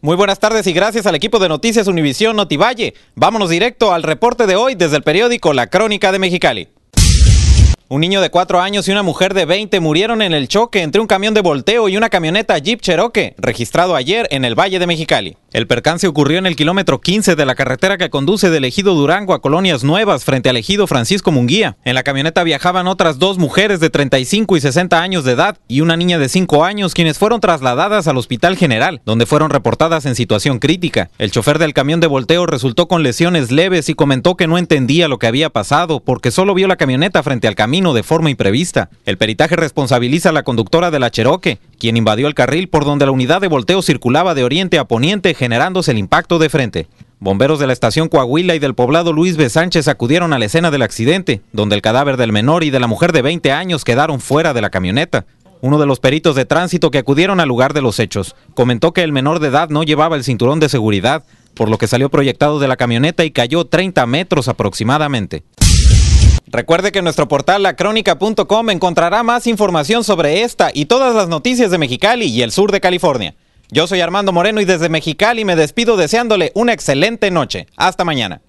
Muy buenas tardes y gracias al equipo de Noticias Univisión Notivalle. Vámonos directo al reporte de hoy desde el periódico La Crónica de Mexicali. Un niño de 4 años y una mujer de 20 murieron en el choque entre un camión de volteo y una camioneta Jeep Cherokee, registrado ayer en el Valle de Mexicali. El percance ocurrió en el kilómetro 15 de la carretera que conduce del ejido Durango a Colonias Nuevas frente al ejido Francisco Munguía. En la camioneta viajaban otras dos mujeres de 35 y 60 años de edad y una niña de 5 años quienes fueron trasladadas al Hospital General, donde fueron reportadas en situación crítica. El chofer del camión de volteo resultó con lesiones leves y comentó que no entendía lo que había pasado porque solo vio la camioneta frente al camino de forma imprevista. El peritaje responsabiliza a la conductora de la Cherokee, quien invadió el carril por donde la unidad de volteo circulaba de oriente a poniente generándose el impacto de frente. Bomberos de la estación Coahuila y del poblado Luis B. Sánchez acudieron a la escena del accidente, donde el cadáver del menor y de la mujer de 20 años quedaron fuera de la camioneta. Uno de los peritos de tránsito que acudieron al lugar de los hechos comentó que el menor de edad no llevaba el cinturón de seguridad, por lo que salió proyectado de la camioneta y cayó 30 metros aproximadamente. Recuerde que en nuestro portal lacrónica.com encontrará más información sobre esta y todas las noticias de Mexicali y el sur de California. Yo soy Armando Moreno y desde Mexicali me despido deseándole una excelente noche. Hasta mañana.